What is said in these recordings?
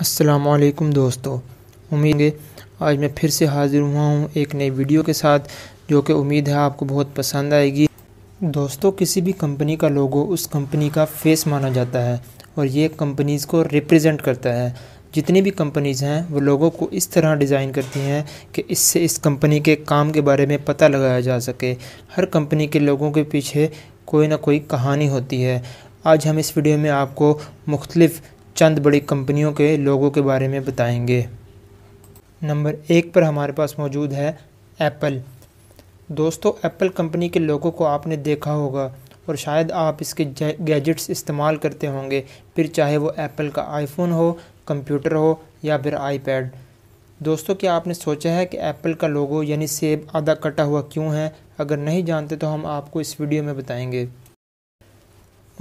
असलकुम दोस्तों उम्मीद है आज मैं फिर से हाज़िर हुआ हूँ एक नई वीडियो के साथ जो कि उम्मीद है आपको बहुत पसंद आएगी दोस्तों किसी भी कंपनी का लोगो उस कंपनी का फेस माना जाता है और ये कंपनीज़ को रिप्रेजेंट करता है जितनी भी कंपनीज़ हैं वो लोगों को इस तरह डिज़ाइन करती हैं कि इससे इस कंपनी के काम के बारे में पता लगाया जा सके हर कंपनी के लोगों के पीछे कोई ना कोई कहानी होती है आज हम इस वीडियो में आपको मुख्तलिफ़ चंद बड़ी कंपनियों के लोगों के बारे में बताएंगे नंबर एक पर हमारे पास मौजूद है एप्पल दोस्तों एप्पल कंपनी के लोगों को आपने देखा होगा और शायद आप इसके गैजेट्स इस्तेमाल करते होंगे फिर चाहे वो एप्पल का आईफोन हो कंप्यूटर हो या फिर आईपैड दोस्तों क्या आपने सोचा है कि एप्पल का लोगो यानी सेब आधा कटा हुआ क्यों है अगर नहीं जानते तो हम आपको इस वीडियो में बताएंगे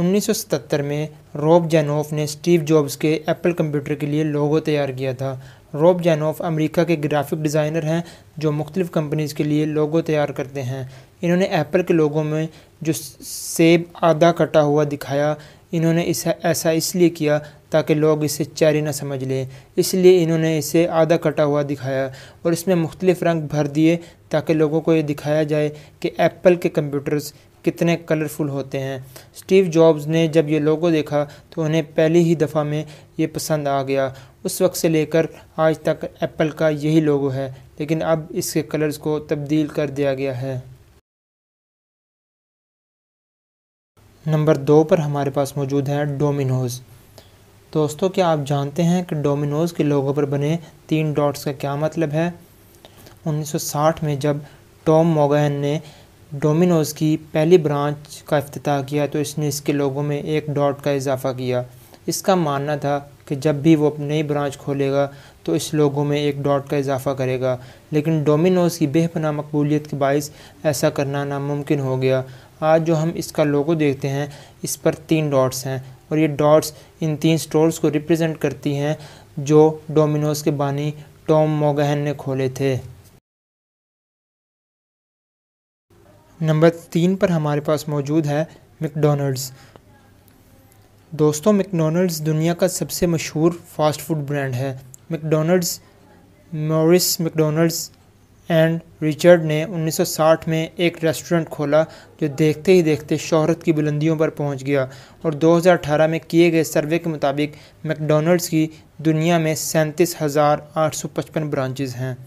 1977 में रॉब जैनोफ ने स्टीव जॉब्स के एप्पल कंप्यूटर के लिए लोगो तैयार किया था रॉब जैनोफ अमेरिका के ग्राफिक डिज़ाइनर हैं जो मुख्तलिफ़ कंपनीज़ के लिए लोगो तैयार करते हैं इन्होंने एप्पल के लोगों में जो सेब आधा कटा हुआ दिखाया इन्होंने इस ऐसा इसलिए किया ताकि लोग इसे चारी ना समझ लें इसलिए इन्होंने इसे आधा कटा हुआ दिखाया और इसमें मुख्तलिफ़ रंग भर दिए ताकि लोगों को ये दिखाया जाए कि एप्पल के कंप्यूटर्स कितने कलरफुल होते हैं स्टीव जॉब्स ने जब ये लोगो देखा तो उन्हें पहली ही दफ़ा में ये पसंद आ गया उस वक्त से लेकर आज तक एप्पल का यही लोगो है लेकिन अब इसके कलर्स को तब्दील कर दिया गया है नंबर दो पर हमारे पास मौजूद है डोमिनोज़ दोस्तों क्या आप जानते हैं कि डोमिनोज़ के लोगों पर बने तीन डॉट्स का क्या मतलब है 1960 में जब टॉम मोगैन ने डोमिनोज़ की पहली ब्रांच का अफ्ताह किया तो इसने इसके लोगों में एक डॉट का इजाफा किया इसका मानना था कि जब भी वो नई ब्रांच खोलेगा तो इस लोगों में एक डॉट का इजाफा करेगा लेकिन डोमिनोज़ की बेपना मकबूलीत के बायस ऐसा करना नामुमकिन हो गया आज हाँ, जो हम इसका लोगो देखते हैं इस पर तीन डॉट्स हैं और ये डॉट्स इन तीन स्टोर्स को रिप्रेजेंट करती हैं जो डोमिनोज के बानी टॉम मोगहन ने खोले थे नंबर तीन पर हमारे पास मौजूद है मैकडोनल्ड्स दोस्तों मैकडोनल्ड्स दुनिया का सबसे मशहूर फास्ट फूड ब्रांड है McDonald's Maurice McDonald's and Richard ने 1960 में एक रेस्टोरेंट खोला जो देखते ही देखते शोहरत की बुलंदियों पर पहुंच गया और 2018 में किए गए सर्वे के मुताबिक मैकडोनल्ड्स की दुनिया में सैंतीस हज़ार आठ सौ पचपन ब्रांचेज़ हैं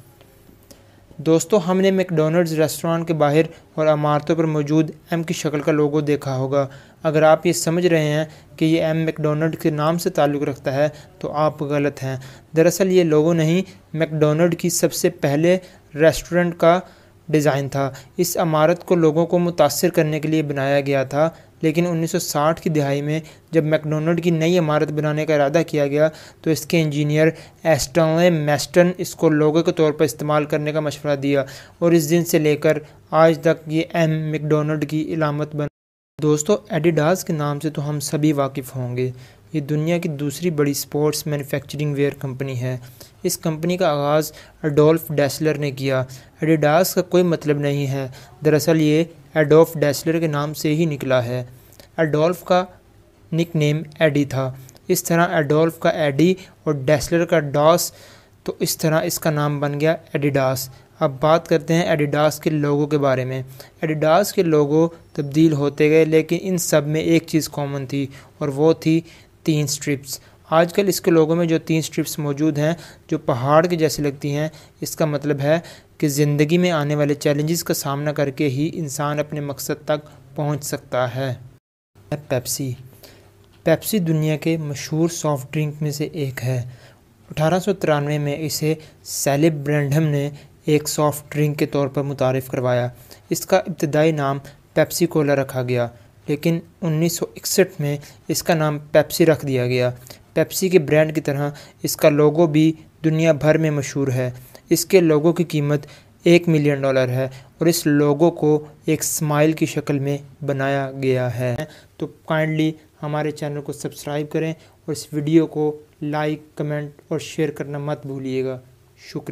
दोस्तों हमने मैकडोनल्ड्स रेस्टोरेंट के बाहर और इमारतों पर मौजूद एम की शक्ल का लोगो देखा होगा अगर आप ये समझ रहे हैं कि ये एम मैकडोनल्ड के नाम से ताल्लुक़ रखता है तो आप गलत हैं दरअसल ये लोगो नहीं मैकडोनल्ड की सबसे पहले रेस्टोरेंट का डिज़ाइन था इस इमारत को लोगों को मुतासर करने के लिए बनाया गया था लेकिन 1960 की दिहाई में जब मैकडोनल्ड की नई इमारत बनाने का इरादा किया गया तो इसके इंजीनियर एस्टनले मेस्टन इसको लोगों के तौर पर इस्तेमाल करने का मशवरा दिया और इस दिन से लेकर आज तक ये एम मैकडोनल्ड की इलामत बन दोस्तों एडिडास के नाम से तो हम सभी वाकिफ़ होंगे ये दुनिया की दूसरी बड़ी स्पोर्ट्स मैन्युफैक्चरिंग वेयर कंपनी है इस कंपनी का आगाज़ एडोल्फ डेसलर ने किया एडिडास का कोई मतलब नहीं है दरअसल ये एडोल्फ डेसलर के नाम से ही निकला है एडोल्फ का निक नेम एडी था इस तरह एडोल्फ का एडी और डेसलर का डॉस तो इस तरह इसका नाम बन गया एडिडास अब बात करते हैं एडिडास के लोगों के बारे में एडिडास के लोगों तब्दील होते गए लेकिन इन सब में एक चीज़ कॉमन थी और वो थी तीन स्ट्रिप्स आजकल इसके लोगों में जो तीन स्ट्रिप्स मौजूद हैं जो पहाड़ के जैसे लगती हैं इसका मतलब है कि ज़िंदगी में आने वाले चैलेंजेस का सामना करके ही इंसान अपने मकसद तक पहुंच सकता है पेप्सी पेप्सी दुनिया के मशहूर सॉफ्ट ड्रिंक में से एक है अठारह में इसे सेलिब ब्रैंडम ने एक सॉफ्ट ड्रिंक के तौर पर मुतारफ़ करवाया इसका इब्तदाई नाम पेप्सी कोला रखा गया लेकिन 1961 में इसका नाम पेप्सी रख दिया गया पेप्सी के ब्रांड की तरह इसका लोगो भी दुनिया भर में मशहूर है इसके लोगो की कीमत एक मिलियन डॉलर है और इस लोगो को एक स्माइल की शक्ल में बनाया गया है तो काइंडली हमारे चैनल को सब्सक्राइब करें और इस वीडियो को लाइक कमेंट और शेयर करना मत भूलिएगा शुक्रिया